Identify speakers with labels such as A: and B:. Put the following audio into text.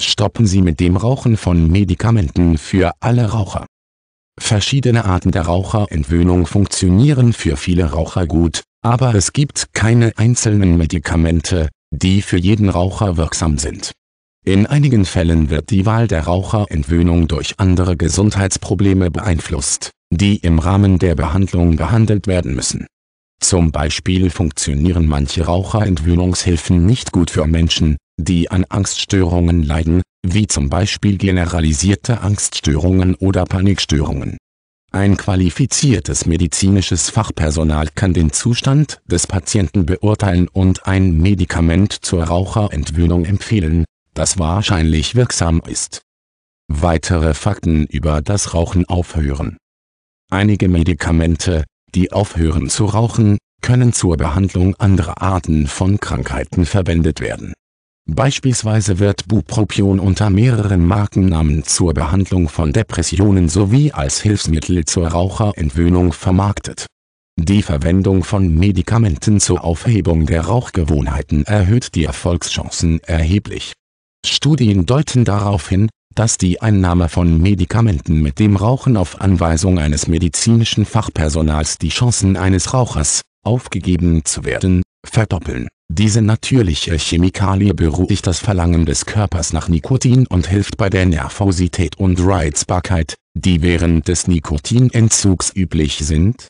A: Stoppen Sie mit dem Rauchen von Medikamenten für alle Raucher. Verschiedene Arten der Raucherentwöhnung funktionieren für viele Raucher gut, aber es gibt keine einzelnen Medikamente, die für jeden Raucher wirksam sind. In einigen Fällen wird die Wahl der Raucherentwöhnung durch andere Gesundheitsprobleme beeinflusst, die im Rahmen der Behandlung behandelt werden müssen. Zum Beispiel funktionieren manche Raucherentwöhnungshilfen nicht gut für Menschen, die an Angststörungen leiden, wie zum Beispiel generalisierte Angststörungen oder Panikstörungen. Ein qualifiziertes medizinisches Fachpersonal kann den Zustand des Patienten beurteilen und ein Medikament zur Raucherentwöhnung empfehlen, das wahrscheinlich wirksam ist. Weitere Fakten über das Rauchen aufhören. Einige Medikamente, die aufhören zu rauchen, können zur Behandlung anderer Arten von Krankheiten verwendet werden Beispielsweise wird Bupropion unter mehreren Markennamen zur Behandlung von Depressionen sowie als Hilfsmittel zur Raucherentwöhnung vermarktet. Die Verwendung von Medikamenten zur Aufhebung der Rauchgewohnheiten erhöht die Erfolgschancen erheblich. Studien deuten darauf hin, dass die Einnahme von Medikamenten mit dem Rauchen auf Anweisung eines medizinischen Fachpersonals die Chancen eines Rauchers aufgegeben zu werden, verdoppeln. Diese natürliche Chemikalie beruhigt das Verlangen des Körpers nach Nikotin und hilft bei der Nervosität und Reizbarkeit, die während des Nikotinentzugs üblich sind